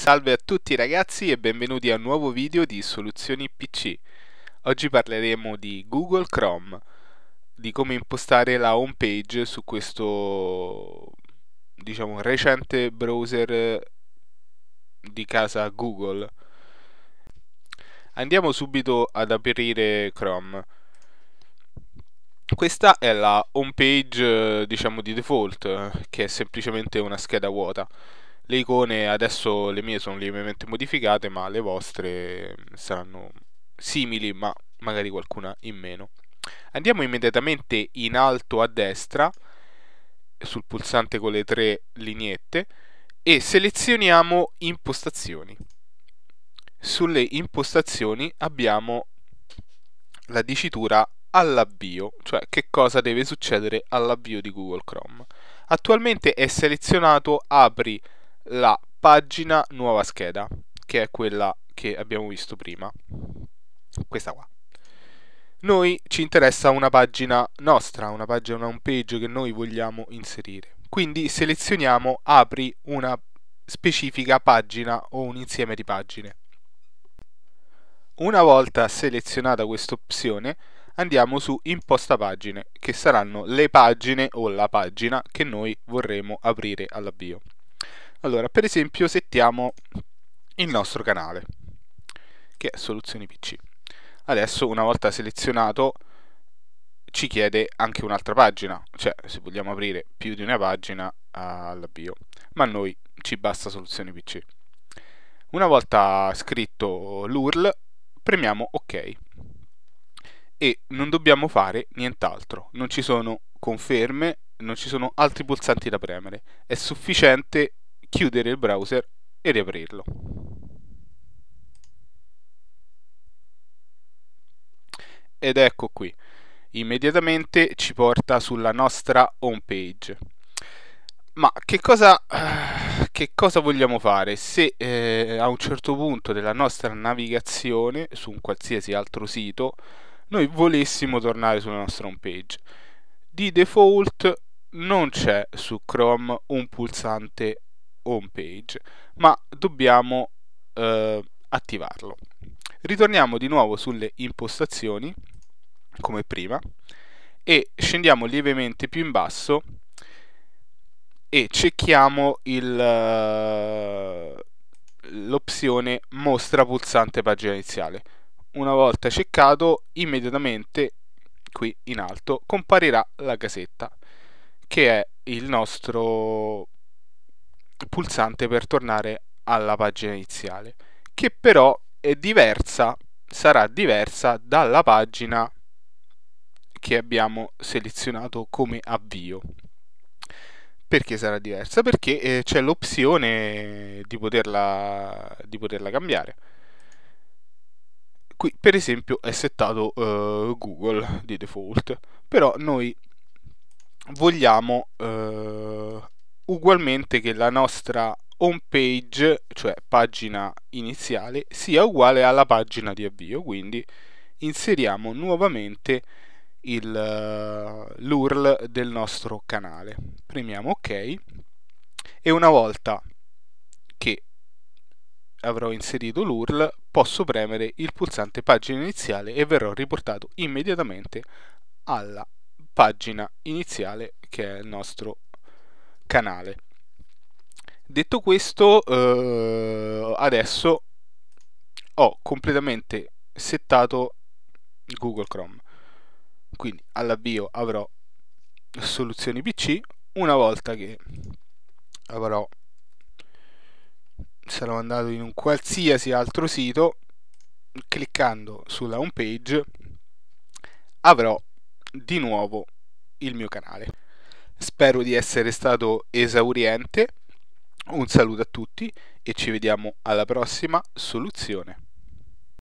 Salve a tutti ragazzi e benvenuti a un nuovo video di Soluzioni PC. Oggi parleremo di Google Chrome, di come impostare la home page su questo diciamo recente browser di casa Google. Andiamo subito ad aprire Chrome. Questa è la home page diciamo di default, che è semplicemente una scheda vuota le icone adesso le mie sono lievemente modificate ma le vostre mm, saranno simili ma magari qualcuna in meno andiamo immediatamente in alto a destra sul pulsante con le tre lineette e selezioniamo impostazioni sulle impostazioni abbiamo la dicitura all'avvio, cioè che cosa deve succedere all'avvio di Google Chrome. Attualmente è selezionato apri la pagina nuova scheda, che è quella che abbiamo visto prima, questa qua. Noi ci interessa una pagina nostra, una pagina, una home page che noi vogliamo inserire. Quindi selezioniamo apri una specifica pagina o un insieme di pagine. Una volta selezionata questa opzione andiamo su imposta pagine che saranno le pagine o la pagina che noi vorremmo aprire all'avvio. Allora, per esempio, settiamo il nostro canale, che è Soluzioni PC. Adesso, una volta selezionato, ci chiede anche un'altra pagina, cioè se vogliamo aprire più di una pagina all'avvio, ma a noi ci basta Soluzioni PC. Una volta scritto l'URL, premiamo OK e non dobbiamo fare nient'altro, non ci sono conferme, non ci sono altri pulsanti da premere, è sufficiente chiudere il browser e riaprirlo. Ed ecco qui, immediatamente ci porta sulla nostra home page. Ma che cosa, eh, che cosa vogliamo fare se eh, a un certo punto della nostra navigazione su un qualsiasi altro sito noi volessimo tornare sulla nostra home page? Di default non c'è su Chrome un pulsante home page, ma dobbiamo eh, attivarlo. Ritorniamo di nuovo sulle impostazioni, come prima, e scendiamo lievemente più in basso e cerchiamo eh, l'opzione mostra pulsante pagina iniziale una volta ceccato immediatamente qui in alto comparirà la casetta che è il nostro pulsante per tornare alla pagina iniziale che però è diversa sarà diversa dalla pagina che abbiamo selezionato come avvio perché sarà diversa? perché eh, c'è l'opzione di poterla, di poterla cambiare qui per esempio è settato eh, Google di default però noi vogliamo eh, ugualmente che la nostra home page, cioè pagina iniziale, sia uguale alla pagina di avvio, quindi inseriamo nuovamente eh, l'URL del nostro canale. Premiamo ok e una volta che avrò inserito l'URL posso premere il pulsante pagina iniziale e verrò riportato immediatamente alla pagina iniziale che è il nostro canale detto questo eh, adesso ho completamente settato Google Chrome quindi all'avvio avrò soluzioni PC una volta che avrò sarò andato in un qualsiasi altro sito cliccando sulla home page avrò di nuovo il mio canale Spero di essere stato esauriente. Un saluto a tutti e ci vediamo alla prossima soluzione.